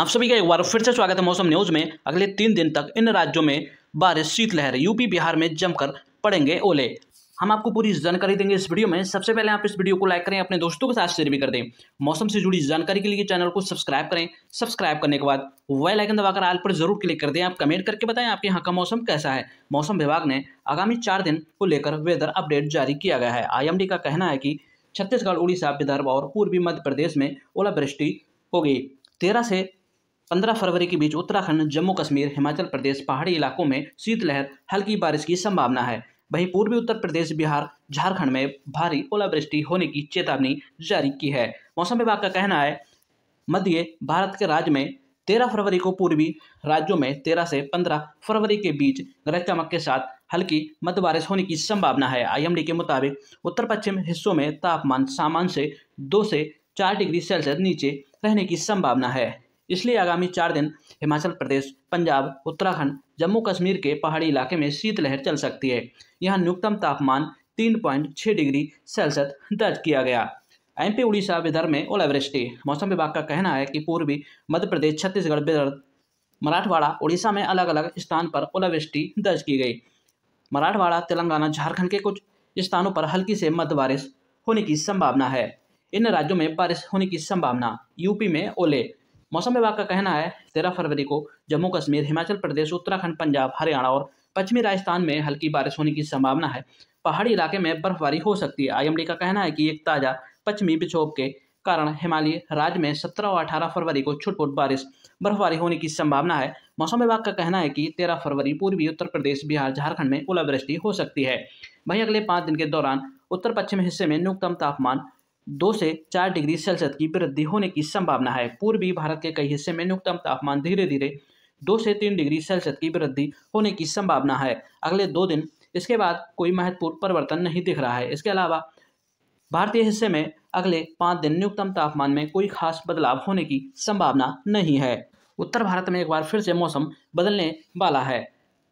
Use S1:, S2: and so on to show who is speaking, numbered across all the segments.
S1: आप सभी का एक बार फिर से स्वागत है मौसम न्यूज में अगले तीन दिन तक इन राज्यों में बारिश शीतलहर यूपी बिहार में जमकर पड़ेंगे ओले हम आपको पूरी जानकारी देंगे इस वीडियो में सबसे पहले आप इस वीडियो को लाइक करें अपने दोस्तों के साथ शेयर भी कर दें मौसम से जुड़ी जानकारी के लिए चैनल को सब्सक्राइब करें सब्सक्राइब करने के बाद वेल आइकन दबाकर आल पर जरूर क्लिक कर दें आप कमेंट करके बताएं आपके यहाँ का मौसम कैसा है मौसम विभाग ने आगामी चार दिन को लेकर वेदर अपडेट जारी किया गया है आई का कहना है कि छत्तीसगढ़ उड़ीसा विदर्भ और पूर्वी मध्य प्रदेश में ओलावृष्टि होगी तेरह से पंद्रह फरवरी के बीच उत्तराखंड जम्मू कश्मीर हिमाचल प्रदेश पहाड़ी इलाकों में शीतलहर हल्की बारिश की संभावना है वहीं पूर्वी उत्तर प्रदेश बिहार झारखंड में भारी ओलावृष्टि होने की चेतावनी जारी की है मौसम विभाग का कहना है मध्य भारत के राज्य में तेरह फरवरी को पूर्वी राज्यों में तेरह से पंद्रह फरवरी के बीच गरज चमक के साथ हल्की मध्य बारिश होने की संभावना है आईएमडी के मुताबिक उत्तर पश्चिम हिस्सों में तापमान सामान्य से दो से चार डिग्री सेल्सियस नीचे रहने की संभावना है इसलिए आगामी चार दिन हिमाचल प्रदेश पंजाब उत्तराखंड जम्मू कश्मीर के पहाड़ी इलाके में शीतलहर चल सकती है यहाँ न्यूनतम तापमान तीन पॉइंट छः डिग्री सेल्सियस दर्ज किया गया एम पी उड़ीसा विदर्भ में ओलावृष्टि मौसम विभाग का कहना है कि पूर्वी मध्य प्रदेश छत्तीसगढ़ विदर्भ मराठवाड़ा उड़ीसा में अलग अलग स्थान पर ओलावृष्टि दर्ज की गई मराठवाड़ा तेलंगाना झारखंड के कुछ स्थानों पर हल्की से मध्य बारिश होने की संभावना है इन राज्यों में बारिश होने की संभावना यूपी में ओले मौसम विभाग का कहना है तेरह फरवरी को जम्मू कश्मीर हिमाचल प्रदेश उत्तराखंड पंजाब हरियाणा और पश्चिमी राजस्थान में हल्की बारिश होने की संभावना है पहाड़ी इलाके में बर्फबारी हो सकती है आई का कहना है कि एक ताज़ा पश्चिमी विक्षोभ के कारण हिमालय राज्य में 17 और 18 फरवरी को छुटपुट बारिश बर्फबारी होने की संभावना है मौसम विभाग का कहना है कि 13 फरवरी पूर्वी उत्तर प्रदेश बिहार झारखंड में ओलावृष्टि हो सकती है वहीं अगले पाँच दिन के दौरान उत्तर पश्चिम हिस्से में न्यूनतम तापमान दो से चार डिग्री सेल्सियस की वृद्धि होने की संभावना है पूर्वी भारत के कई हिस्से में न्यूनतम तापमान धीरे धीरे दो से तीन डिग्री सेल्सियस की वृद्धि होने की संभावना है अगले दो दिन इसके बाद कोई महत्वपूर्ण परिवर्तन नहीं दिख रहा है इसके अलावा भारतीय हिस्से में अगले पाँच दिन न्यूनतम तापमान में कोई खास बदलाव होने की संभावना नहीं है उत्तर भारत में एक बार फिर से मौसम बदलने वाला है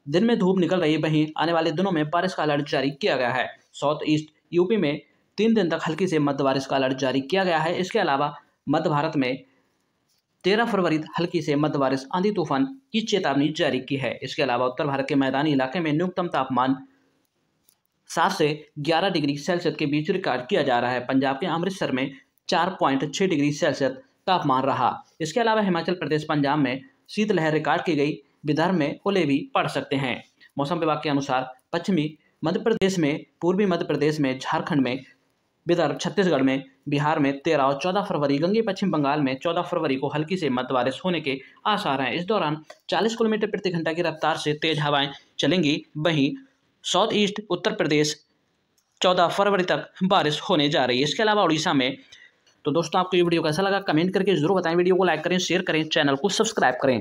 S1: दिन में धूप निकल रही वहीं आने वाले दिनों में बारिश का अलर्ट जारी किया गया है साउथ ईस्ट यूपी में तीन दिन तक हल्की से मध्य बारिश का अलर्ट जारी किया गया है इसके अलावा मध्य भारत में तेरह फरवरी तक हल्की से मध्य बारिश आंधी तूफान की चेतावनी जारी की है इसके अलावा उत्तर भारत के मैदानी इलाके में न्यूनतम तापमान सात से ग्यारह डिग्री सेल्सियस के बीच रिकॉर्ड किया जा रहा है पंजाब के अमृतसर में चार पॉइंट छः डिग्री सेल्सियस तापमान रहा इसके अलावा हिमाचल प्रदेश पंजाब में शीतलहर रिकॉर्ड की गई विदर्भ में ओले भी पड़ सकते हैं मौसम विभाग के अनुसार पश्चिमी मध्य प्रदेश में पूर्वी मध्य प्रदेश में झारखंड में विदर्भ छत्तीसगढ़ में बिहार में तेरह और चौदह फरवरी गंगे पश्चिम बंगाल में चौदह फरवरी को हल्की से मध्य बारिश होने के आसार हैं इस दौरान चालीस किलोमीटर प्रति घंटा की रफ्तार से तेज हवाएं चलेंगी वहीं साउथ ईस्ट उत्तर प्रदेश चौदह फरवरी तक बारिश होने जा रही है इसके अलावा उड़ीसा में तो दोस्तों आपको ये वीडियो कैसा लगा कमेंट करके जरूर बताएं वीडियो को लाइक करें शेयर करें चैनल को सब्सक्राइब करें